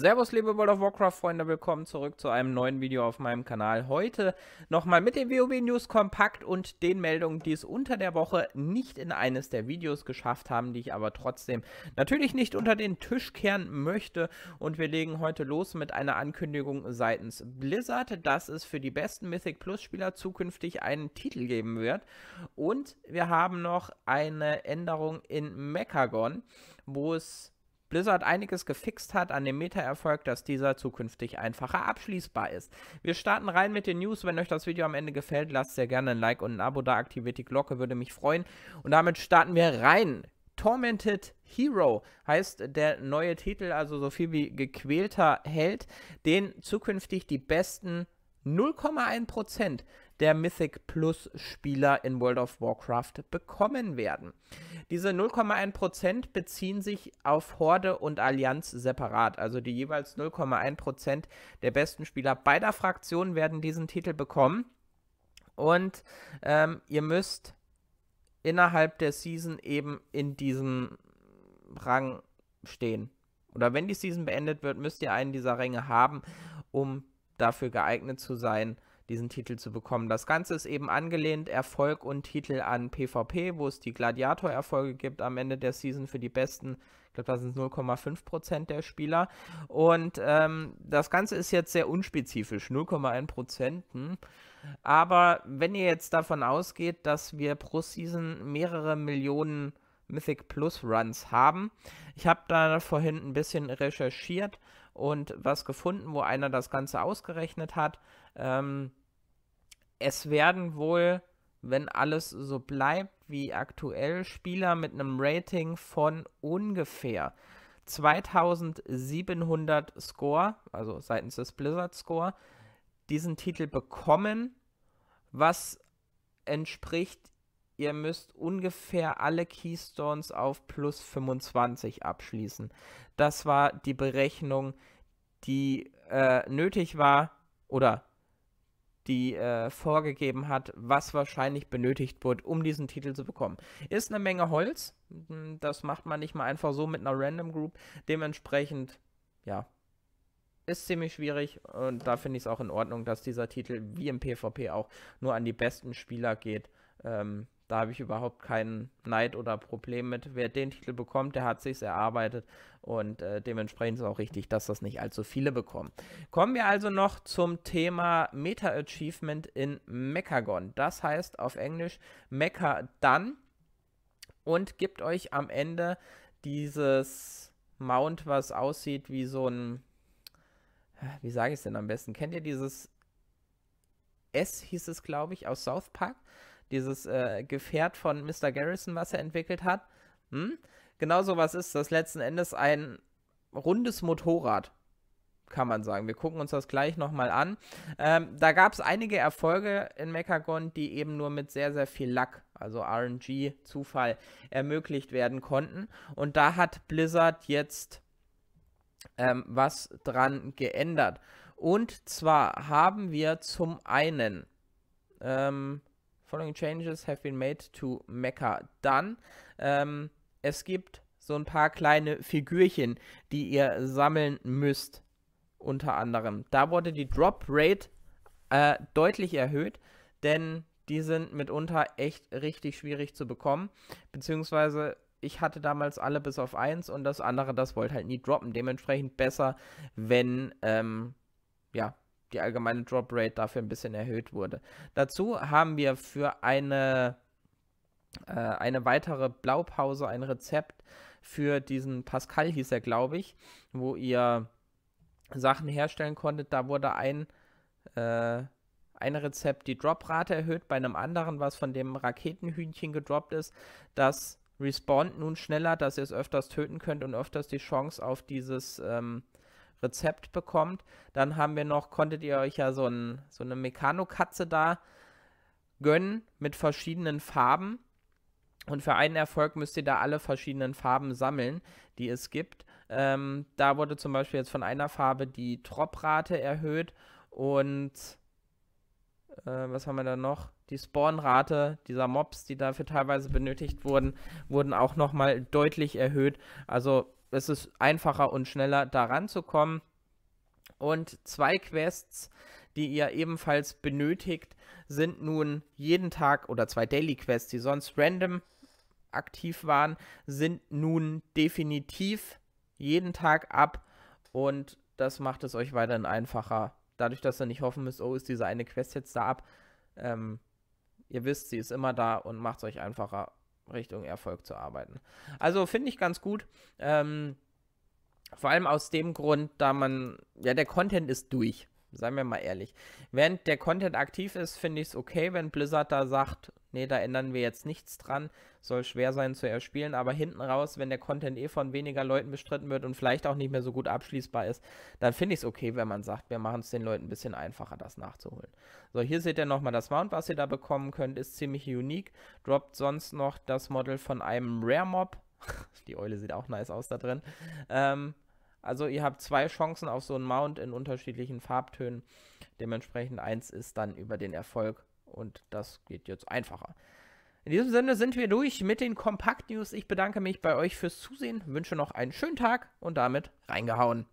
Servus liebe World of Warcraft Freunde, willkommen zurück zu einem neuen Video auf meinem Kanal. Heute nochmal mit den WoW News kompakt und den Meldungen, die es unter der Woche nicht in eines der Videos geschafft haben, die ich aber trotzdem natürlich nicht unter den Tisch kehren möchte. Und wir legen heute los mit einer Ankündigung seitens Blizzard, dass es für die besten Mythic Plus Spieler zukünftig einen Titel geben wird. Und wir haben noch eine Änderung in Mechagon, wo es Blizzard einiges gefixt hat an dem Meta-Erfolg, dass dieser zukünftig einfacher abschließbar ist. Wir starten rein mit den News. Wenn euch das Video am Ende gefällt, lasst sehr gerne ein Like und ein Abo da, aktiviert die Glocke, würde mich freuen. Und damit starten wir rein. Tormented Hero heißt der neue Titel, also so viel wie gequälter Held, den zukünftig die besten 0,1% der Mythic Plus Spieler in World of Warcraft bekommen werden. Diese 0,1% beziehen sich auf Horde und Allianz separat. Also die jeweils 0,1% der besten Spieler beider Fraktionen werden diesen Titel bekommen. Und ähm, ihr müsst innerhalb der Season eben in diesem Rang stehen. Oder wenn die Season beendet wird, müsst ihr einen dieser Ränge haben, um dafür geeignet zu sein, diesen Titel zu bekommen. Das Ganze ist eben angelehnt, Erfolg und Titel an PvP, wo es die Gladiator-Erfolge gibt am Ende der Season für die besten, ich glaube, das sind 0,5% der Spieler. Und ähm, das Ganze ist jetzt sehr unspezifisch, 0,1%. Hm. Aber wenn ihr jetzt davon ausgeht, dass wir pro Season mehrere Millionen Mythic Plus Runs haben. Ich habe da vorhin ein bisschen recherchiert und was gefunden, wo einer das Ganze ausgerechnet hat. Ähm, es werden wohl, wenn alles so bleibt wie aktuell, Spieler mit einem Rating von ungefähr 2700 Score, also seitens des Blizzard Score, diesen Titel bekommen, was entspricht, ihr müsst ungefähr alle Keystones auf plus 25 abschließen. Das war die Berechnung, die äh, nötig war oder die äh, vorgegeben hat, was wahrscheinlich benötigt wird, um diesen Titel zu bekommen. Ist eine Menge Holz, hm, das macht man nicht mal einfach so mit einer Random Group. Dementsprechend, ja, ist ziemlich schwierig und da finde ich es auch in Ordnung, dass dieser Titel wie im PvP auch nur an die besten Spieler geht. Ähm, da habe ich überhaupt keinen Neid oder Problem mit. Wer den Titel bekommt, der hat sich erarbeitet und äh, dementsprechend ist es auch richtig, dass das nicht allzu viele bekommen. Kommen wir also noch zum Thema Meta Achievement in Mechagon. Das heißt auf Englisch Mecha Done und gibt euch am Ende dieses Mount, was aussieht wie so ein wie sage ich es denn am besten? Kennt ihr dieses S hieß es, glaube ich, aus South Park? dieses äh, Gefährt von Mr. Garrison, was er entwickelt hat. Hm? Genau so was ist das letzten Endes ein rundes Motorrad, kann man sagen. Wir gucken uns das gleich nochmal an. Ähm, da gab es einige Erfolge in Mechagon, die eben nur mit sehr, sehr viel Lack, also RNG, Zufall, ermöglicht werden konnten. Und da hat Blizzard jetzt ähm, was dran geändert. Und zwar haben wir zum einen ähm, Following changes have been made to Mecha Done. Ähm, es gibt so ein paar kleine Figürchen, die ihr sammeln müsst. Unter anderem. Da wurde die Drop Rate äh, deutlich erhöht, denn die sind mitunter echt richtig schwierig zu bekommen. Beziehungsweise ich hatte damals alle bis auf eins und das andere, das wollte halt nie droppen. Dementsprechend besser, wenn ähm, ja, die allgemeine Drop Rate dafür ein bisschen erhöht wurde. Dazu haben wir für eine, äh, eine weitere Blaupause ein Rezept für diesen Pascal hieß er, glaube ich, wo ihr Sachen herstellen konntet. Da wurde ein, äh, ein Rezept die Droprate erhöht, bei einem anderen, was von dem Raketenhühnchen gedroppt ist. Das respawnt nun schneller, dass ihr es öfters töten könnt und öfters die Chance auf dieses ähm, Rezept bekommt. Dann haben wir noch, konntet ihr euch ja so, ein, so eine Mechanokatze da gönnen mit verschiedenen Farben. Und für einen Erfolg müsst ihr da alle verschiedenen Farben sammeln, die es gibt. Ähm, da wurde zum Beispiel jetzt von einer Farbe die trop erhöht und äh, was haben wir da noch? Die Spawnrate dieser Mobs, die dafür teilweise benötigt wurden, wurden auch nochmal deutlich erhöht. Also es ist einfacher und schneller daran zu kommen. Und zwei Quests, die ihr ebenfalls benötigt, sind nun jeden Tag oder zwei Daily Quests, die sonst random aktiv waren, sind nun definitiv jeden Tag ab und das macht es euch weiterhin einfacher. Dadurch, dass ihr nicht hoffen müsst, oh, ist diese eine Quest jetzt da ab. Ähm, ihr wisst, sie ist immer da und macht es euch einfacher Richtung Erfolg zu arbeiten. Also finde ich ganz gut. Ähm, vor allem aus dem Grund, da man, ja, der Content ist durch. Seien wir mal ehrlich. Während der Content aktiv ist, finde ich es okay, wenn Blizzard da sagt, nee, da ändern wir jetzt nichts dran, soll schwer sein zu erspielen, aber hinten raus, wenn der Content eh von weniger Leuten bestritten wird und vielleicht auch nicht mehr so gut abschließbar ist, dann finde ich es okay, wenn man sagt, wir machen es den Leuten ein bisschen einfacher, das nachzuholen. So, hier seht ihr nochmal das Mount, was ihr da bekommen könnt, ist ziemlich unique. Droppt sonst noch das Model von einem Rare Mob. Die Eule sieht auch nice aus da drin. Ähm, also ihr habt zwei Chancen auf so einen Mount in unterschiedlichen Farbtönen. Dementsprechend eins ist dann über den Erfolg und das geht jetzt einfacher. In diesem Sinne sind wir durch mit den Kompakt News. Ich bedanke mich bei euch fürs Zusehen, wünsche noch einen schönen Tag und damit reingehauen.